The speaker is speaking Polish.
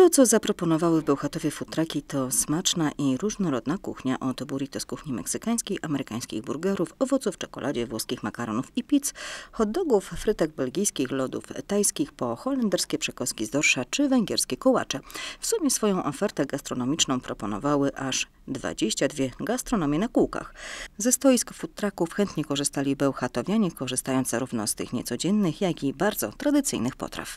To, co zaproponowały Bełchatowie futraki, to smaczna i różnorodna kuchnia od burrito z kuchni meksykańskiej, amerykańskich burgerów, owoców, czekoladzie, włoskich makaronów i pizz, hot dogów, frytek belgijskich, lodów tajskich, po holenderskie przekoski z dorsza czy węgierskie kołacze. W sumie swoją ofertę gastronomiczną proponowały aż 22 gastronomie na kółkach. Ze stoisk futraków chętnie korzystali Bełchatowianie, korzystając zarówno z tych niecodziennych, jak i bardzo tradycyjnych potraw.